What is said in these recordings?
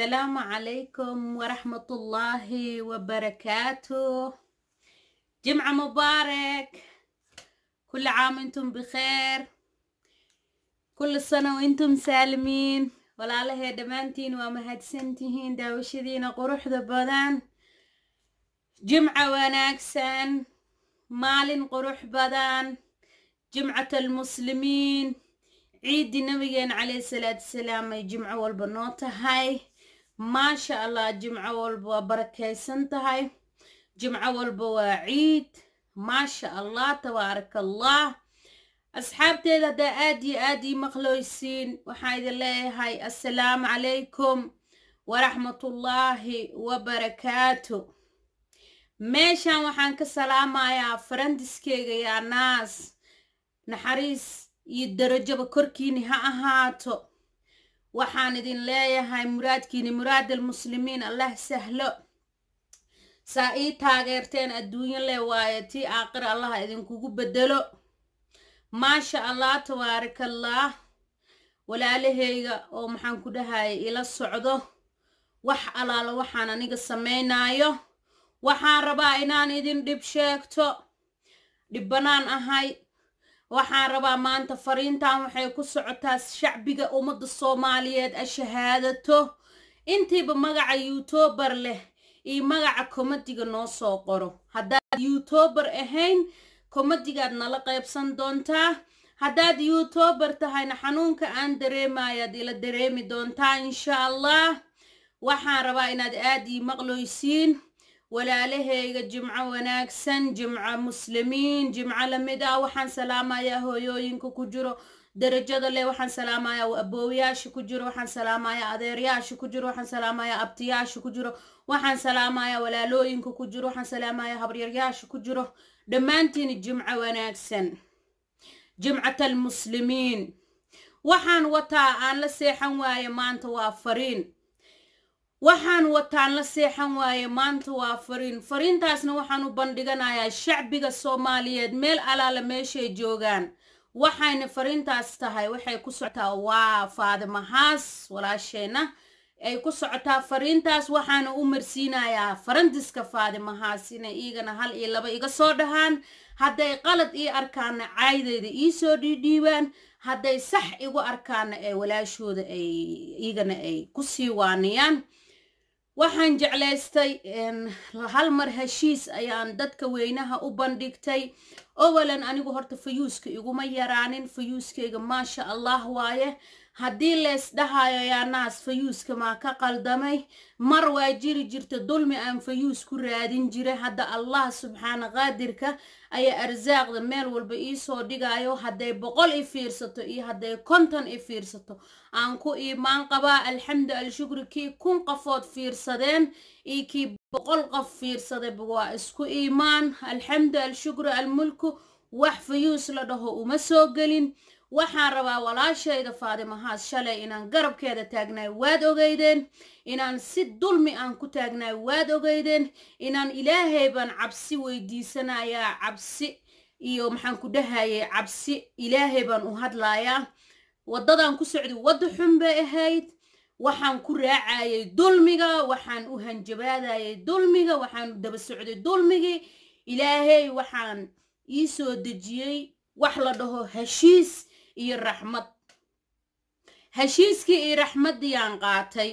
السلام عليكم ورحمة الله وبركاته جمعة مبارك كل عام انتم بخير كل سنة وانتم سالمين ولا لها دمانتين ومهدسنتهين داوشدين قروح دبادان جمعة وناكسان مال قروح بدان جمعة المسلمين ciidii nabigeena calayhi salaatu salaam ay jimco walba noo tahay maasha allah jimco walba waa barakaysan tahay jimco walba waa ciid maasha allah tabaarak allah asxaabteeda haddaa aad iyo aad ii maqloysiin waxaan idin leeyahay assalaamu calaykum waraxmatullaahi barakaatu meeshan waxaan ka salaamayaa farandiskeyga yaa naas naxariis iyo darajaba korkiini ha ahaato waxaan idin leeyahay muraadkiini muraadalmuslimiin allah sahlo saa ii taageerteen adduunyo leh waaye tii aaqira allah idinkugu bedelo maasha allah tabaarikallaah walaalahayga oo maxaan ku dhahaya ila socdo wax alaalo waxaan aniga samaynaayo waxaan rabaa inaan idin dhib sheegto dhibbanaan ahay waxaan rabaa maanta fariintan waxay ku socotaa shacbiga ummadda soomaaliyeed a shahaadato intiiba magaca youtubar leh iyo magaca komadiga noo soo qoro haddaad youtubar ahayn komadigaad nala qaybsan doontaa haddaad youtubar tahayna xanuunka aan dareemayaad ila dareemi doontaa insha allah waxaan rabaa inaad aad ii maqloysiin walaalahayga jimco wanaagsan jimco muslimiin jimco lamid ah waxaan salaamayaa hooyooyinka ku jiro darajada leh waxaan salaamayaa aboowayaasha ku jiro waxaan salaamayaa adeeryaasha ku jiro waxaan salaamayaa abtiyaasha ku jiro waxaan salaamayaa walaalooyinka ku jiro waxaan salaamayaa habaryayaasha ku jiro dhammaantiin jimco wanaagsan jimcat almuslimiin waxaan wataa aan la seexan waaye maanta waa fariin waxaan wataan la seexan waaye maanta waa fariin fariintaasna waxaan u bandhiganayaa shacbiga soomaaliyeed meel alaala meeshay joogaan waxayna fariintaas tahay waxay ku socotaa waa faadima haas walaasheenna ay ku socotaa fariintaas waxaana u marsiinayaa farantiska faadima haas inay iigana hal iyo laba iga soo dhahaan hadday qalad ii arkaana caydayda iisoo dhiidhiibaan hadday sax igu arkaana ee walaashooda ay iigana ay ku sii waaniyaan waxaan jeclaystay hal mar heshiis ayaan dadka weynaha u bandhigtay owalan anigu horta fayuuska iguma yaraanin fayuuskayga maasha allah waaye haddii lees dhahayo yaanaas fayuuska maa ka qaldamay mar waa jiri jirta dulmi aan fayuus ku raadin jiray hadda allah subxaana qaadirka ayaa arsaaqda meel walba iisoo dhigaayo hadday boqol i fiirsato iyo hadday konton i fiirsato aan ku iimaan qabaa alxamdu al-shukri kii kun qofood fiirsadeen iyo kii boqol qof fiirsadayba waa isku iimaan alxamdu al-shukri almulku wax fayuus la dhaho uma soo gelin waxaan rabaa walaashayda faadimo haas shalay inaan garabkeeda taagnaay waad ogeydeen inaan si dulmi aan ku taagnaay waad ogeydeen inaan ilaahay baan cabsi weydiisanayaa cabsi iyo maxaan ku dhahayay cabsi ilaahay baan u hadlayaa waddadaan ku socday wadda xun bay ahayd waxaan ku raacayay dulmiga waxaan u hanjabaadayay dulmiga waxaan daba socday dulmigii ilaahay waxaan ii soo dejiyey wax la dhaho heshiis iyo raxmad heshiiskii iyo raxmaddiyaan qaatay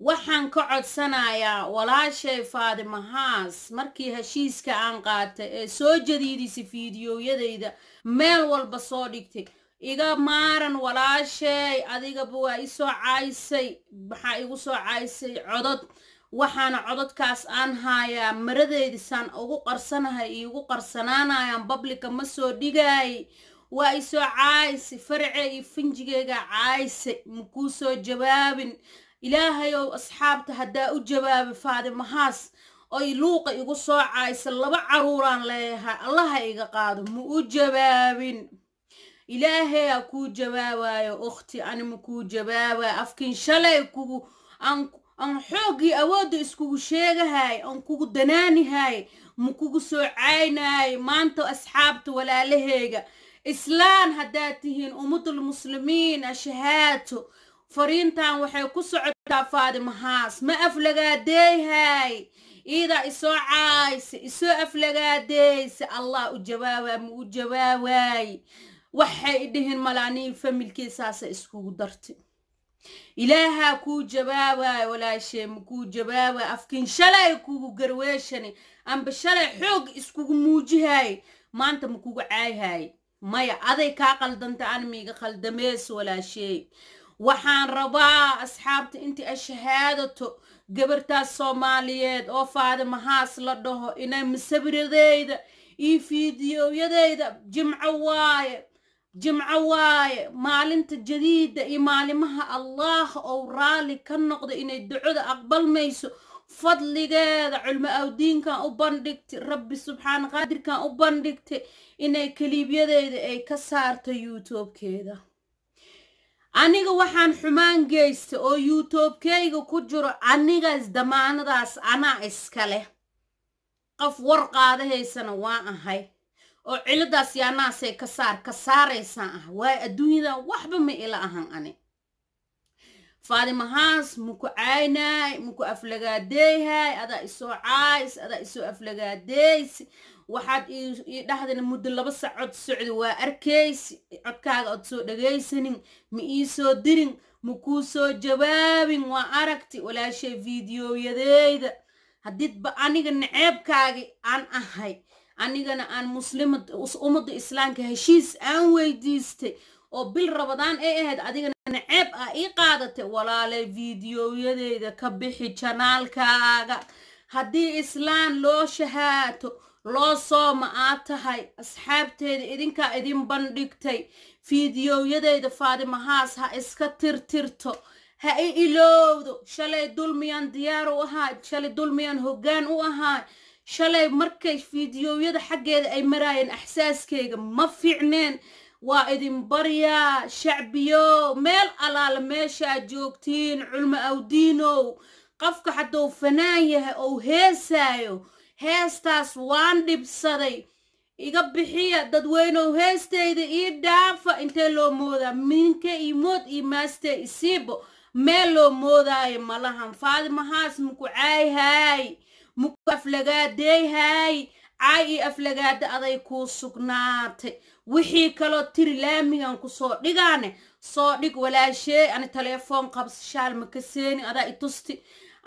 waxaan ka codsanayaa walaashay faadima haas markii heshiiska aan qaatay ee soo jadiidisay fiidiyoyadayda meel walba soo dhigtay iga maaran walaashay adigaba waa isoo soo caysay maxaa igu soo caysay codod waxaana cododkaas aan haayaa maradeydisaan ugu qarsanahay iyo ugu qarsanaanayaan bablika ma soo dhigaay waa isoo caayse farceega iyo finjigeega caayse makuu soo jawaabin ilaahayow asxaabta haddaa u jawaaba faadimahaas oy luuqa igu soo caayse laba caruuraan leeyahaa allaha iga qaado ma u jawaabin ilaahayaa kuu jawaabaayo okhti ani kuu jawaabaayo afkin shalay kugu an aan xooggii awoodda iskugu sheegahay aan kugu danaanihay ma kugu soo caynaayo maanta asxaabta walaalahayga islaan haddaad tihiin ummadul muslimiin ashahaato fariintan waxay ku socotaa faadimahaas ma aflagaadeeyhay iidaa isoo caayse isoo aflagaadeysa allah u jawaabaa ma u jawaawaay waxay idhihiin malaanii familkiisaasa iskugu darti ilaahaa kuu jawaabaayo walaashee ma kuu jawaabaayo afkiin shalay kugu garweeshani amba shalay xoog iskugu muujihaay maanta makugu caayhaay maya aday kaa qaldanta anmiga miiga qaldameys waxaan rabaa asxaabta intii ashahaadato gabartaas soomaaliyeed oo faadima haas la dhaho inay masawiradeyda iyo fidiyowyadeyda jimco waaye jimco waaye maalinta jadiida iyo maalimaha allaah ou raalli ka noqda inay ducoda aqbalmayso fadligeeda culmo awdiinkan u bandhigtay rabbi subxaana qaadirkan u bandhigtay inay kaliibyadeeda ay ka saarto youtube aniga waxaan xumaan geystay oo youtube ku jiro anigaas damaanadaas anaa iska leh qof war qaadahaysana waa ahay oo ciladaas yaanaasay ka saar ka saaraysan ah waay adduunyada waxba ma ila ahan ani faadima haas maku caynay maku aflagaadeyhay adaa isoo caays adaa isoo aflagaadays waxaad idhahdan muddo laba sacod socda waa arkays codkaaga ood soo dhagaysanin ma iisoo dirin makuu soo jawaabin waa aragti walaashay videoyadeyda haddiidba aniga naceebkaagi aan ahay anigana aan muslimad ummadda islaamka heshiis aan weydiistay oo bil rabadaan ay ahayd adigana ceeb ah ii qaadatay walaale fiidiyoyadeeda ka bixi janaalkaaga haddii islaan loo shahaato loo sooma aad tahay asxaabteeda idinkaa idin bandhigtay fiidiyoyadeeda faadimahaas ha iska tirtirto ha i ilowdo shalay dulmiyaan diyaar u ahaay shalay dulmiyaan hoggaan u ahaay shalay markay fiidiyoyada xaggeeda ay maraayeen axsaaskeyga ma fiicneen waa idin baryaa shacbiyo meel allaala meeshaa joogtiin culmo awdiinow qofka hadduu fanaan yahay ou heesaayo heestaas waan dhibsaday iga bixiya dadweynow heesteyda ii dhaafa intee loo moodaa minka ii mood iyo maastee isiibo meel loo moodaayo malahan faadimahaas muku caayhaay muku aflagaadeyhaay caay iyo aflagaada aday kuu sugnaatay wixii kaloo tiri laamigan kusoo dhigaane soo dhig walaashee ani taleefoon qabs makaseeni adaa itusti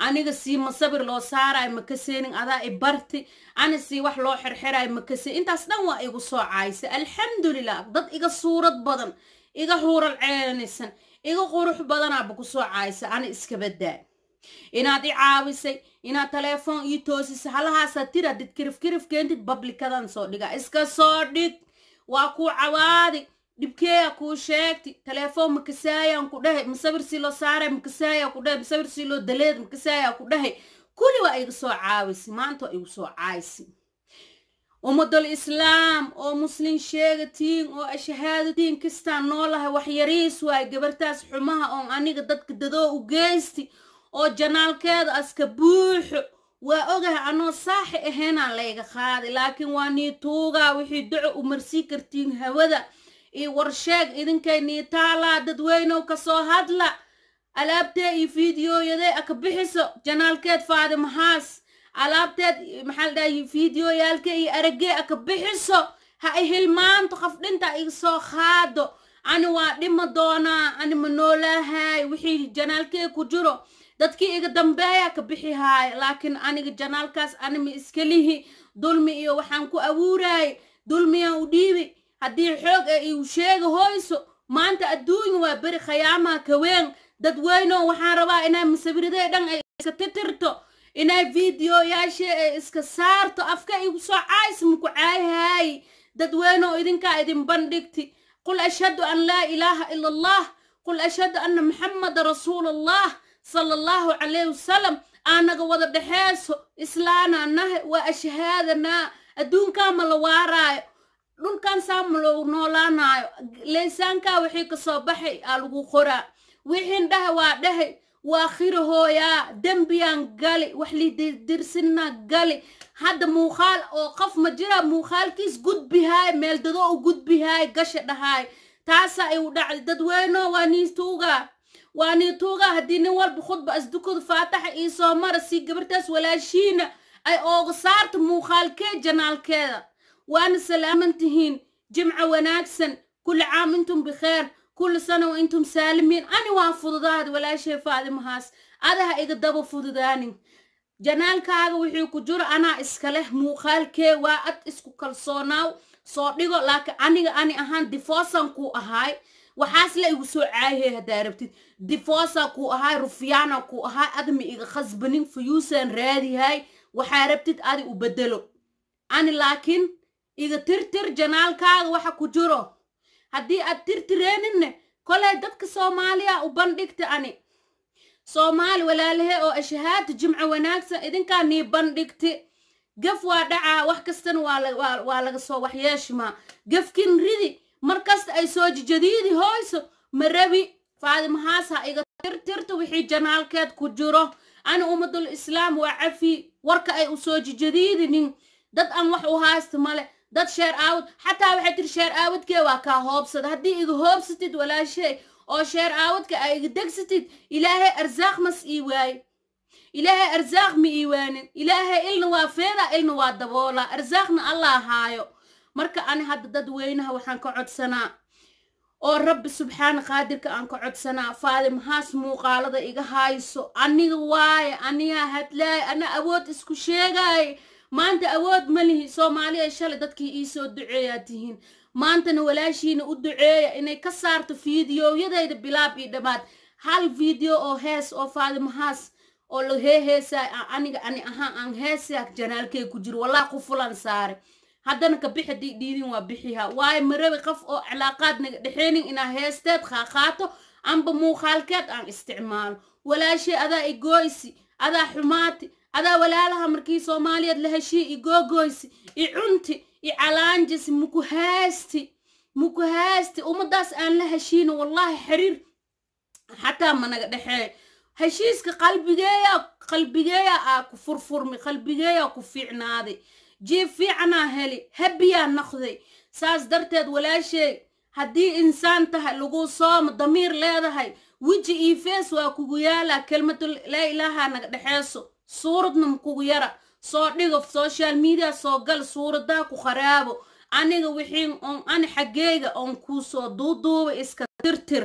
aniga sii masabir loo saaraay makaseenin adaa i barti ani sii wax loo xerxeraay maka intaas dhan waa igu soo caaysa alxamdulilah dad iga suurad badan iga huural ceelanisan iga qurux badanaaba ku soo caaysa ani iska baddaa inaad i caawisay inaad taleefon ii toosisay halahaasa tira did kirif keentid bablikadan soo dhiga iska soo dhig waa kuu cawaadi dhibkeeya kuu sheegti taleefon makasaayaan ku dhahay masawirsii loo saare makasaaya ku dhahay masawirsii loo daleed makasaaya ku dhahay kuli waa iga soo caawisi maanta igu soo caaysi ummadul islaam oo muslin sheegatiin oo ashahaadatiin kistaan noolahay wax yariis waay gabartaas xumaha oon aniga dadka dadoo u geysti oo janaalkeeda aska buuxo waa ogahay anoo saaxi ahaynaan layga qaaday laakiin waa niituugaa wixii duco u marsii kartiin hawada iyo warsheeg idinkay niitaalaa dadweynow kasoo hadla alaabtee iyo fiidiyooyadee aka bixiso janaalkeed faadimahaas maxaas alaabteed maxaa la dhahay iyo aragee aka bixiso ha i hilmaanto qafdhinta iga soo qaado ani waa dhima doonaa ani ma noolaahay wixii janaalkee ku jiro dadkii iga dambeeyaa ka bixi haay laakiin aniga janaalkaas anima iska lihi dulmi iyo waxaan ku awuuraayay dulmiyaan u dhiibi haddii xoog ee iu sheegi hoyso maanta adduun waa beri khayaamaha kaween dadweyno waxaan rabaa inaa masawiradae dhan ay iska titirto inay videoyaashee ay iska saarto afka igu soo caaysma ku caayhaay dadweyno idinkaa idin bandhigti qul ashhaddu an laa ilaaha ila allah qul ashhadu anna maxammada rasuul allah sala allahu calayhi wasalam aanaga wada dhexeeso islaana nahe waa ashahaadanaa adduunkaa ma la waaraayo dhulkansaa ma lagu noolaanaayo leysaankaa wixii kasoo baxay aa lagu qoraa wixiin dhaha waa dhahay waa khiro hooyaa dembiyaan gali wax lidirdirsinna gali hadda muuqaal oo qof ma jiraa muuqaalkiis gudbihaay meeldado u gudbihaay gasha dhahaay taasa ay u dhacday dadweynoo waa niistuugaa waani tuuga haddii nin walba khudba isdukadu faataxa iisoo mara sii gabartaas walaashiina ay ooga saarta muuqaalkee janaalkeeda waana salaaman tihiin jimca wanaagsan kulli caam intum bikheer kulli sana wa intum saalimiin ani waa fududaad walaashee faadimahaas adaha iga daba fududaanin janaalkaaga wixii ku jiro anaa iskaleh muuqaalkee waa ad isku kalsoonaaw soo dhigo laakiin aniga ani ahaan difoosan kuu ahaay waxaas igu soo caayahay haddaa rabtid difosa ku ahaa rufyaana ku ahaa adma iga khasbanin fuyuusan raadihay waxaa rabtid adi u bedelo ani laakiin iga tirtir janaalkaaga waxa ku jiro haddii aad tirtireeninne koley dadka soomaaliya u bandhigta ani soomaali walaalahe oo ashhaada jimco wanaagsan idinkaa nii bandhigti gaf waa dhacaa wax kastana waa laga soo waxyeeshimaa gafkin ridi markasta ay soo jijadiidi hoyso ma rabi faadimahaas ha iga tirtirta wixii janaalkeed ku jiro ana ummadulislaam waa cafi warka ay u soo jijadiidinin dad aan wax u haysta male dad sheer aawad xataa waxay tiri sheer aawadkee waa kaa hoobsada haddii iga hoobsatid walaashay oo sheer aawadka ay iga degsatid ilaahay arsaaq mas ii waaye ilaahay arsaaq ma ii waanin ilaahay ilna waa feedaa ilna waa daboolaa arsaaqna allah haayo marka ani hadda dad weynaha waxaan ka codsanaa oo rabbi subxaana qaadirka aan ka codsanaa faadi muuqaalada iga hayso aniga waaye anigaa hadlaay ana awood isku sheegaaye maanta awood ma lihi soomaali shalay dadkii iisoo duceeyaa tihiin maantana walaashiina u duceeya inay ka saarto fiidiyowyadayda bilaab io dhammaad hal fiideo oo hees oo faadi mahaas oo la heeheesaay aniga ani ahaan aan heesaak janaalkee ku jiro wallaa qufulan fulan saare haddana ka bixi diidin waa bixiha waayo marabi qof oo cilaaqaad naga dhexeynin inaa heesteed qaaqaato amba muuqaalkeed aan isticmaalo walaashii adaa igooysi adaa xumaati adaa walaalaha markii soomaaliyeed la heshii igoogoysi icunti icalaanjisi mukuhaasti mukuhaasti ummadaas aan la heshiina wallaahi xiriir xataa managa dhexeey heshiiska qalbigeeya qalbigeeya aa ku furfurmi qalbigeeyaa ku fiicnaaday jiib fiicanaa heli habiyaa noqday saas darteed walaashee haddii insaan tahay lagu soomo damiir leedahay weji iyo fees waa kugu yaalaa kelmadu laa ilaaha naga dhexeeso suuradna makugu yara soo dhigo social mediya soo gal suuradaa ku kharaabo aniga wixiin on ani xaggeega oon kuusoo duuduuba iska tirtir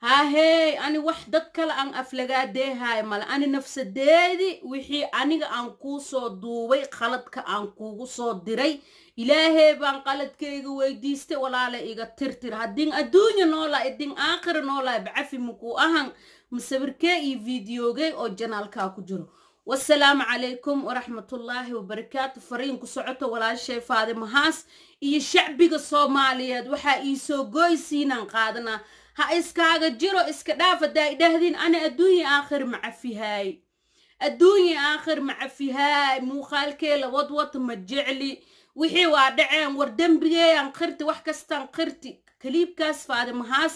hahey ani wax dad kale aan aflagaa deehaaya male ani nafsadeedi wixii aniga aan kuu soo duubay qaladka aan kuugu soo diray ilaahey baan qaladkayga weydiistay walaale iga tirtir haddiin adduunya noolaa idin aakhira noolaa bacafi mukuu ahan masawirkee iyo fiidiyoogey oo janaalkaa ku jiro wasalaamu calaykum waraxmatullaahi wabarakaatu fariin ku socoto walaashay faadimo iyo shacbiga soomaaliyeed waxaa iisoo gooysiinaan qaadanaa ha iskaaga jiro iska dhaaf haddaa idhaahdiin ana adduunya aakhir macafihaay adduunyi aakhir macafihaay muuqaalkee la ma jecli wixii waa dhaceen war dembigeeyaan qirti wax kastaan qirti kaliibkaas faadimahaas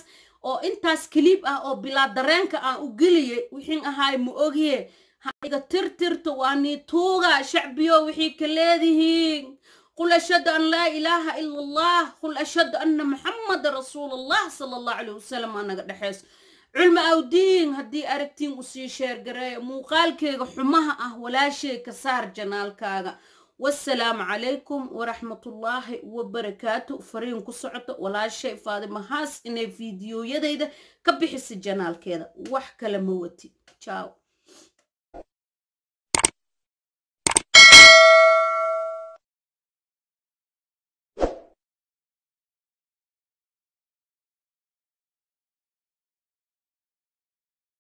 oo intaas kaliib ah oo bilaa dareenka aan u geliyey wixiin ahaay ma ogiye ha iga tirtirto waa nii tuuga shacbiyo wixii ka leedihiin قل أشهد أن لا إله إلا الله قل أشهد أن محمد رسول الله صلى الله عليه وسلم أنا قد أحس علم أودين هدي أركتين أسي شير قراي موقال كيغ حمها أه ولا شيء كسار جنال كاغا والسلام عليكم ورحمة الله وبركاته فرين كسعت ولا شيء فاطمة هاس إن فيديو يديدا كبحس الجنال كذا وحكى لموتي تشاو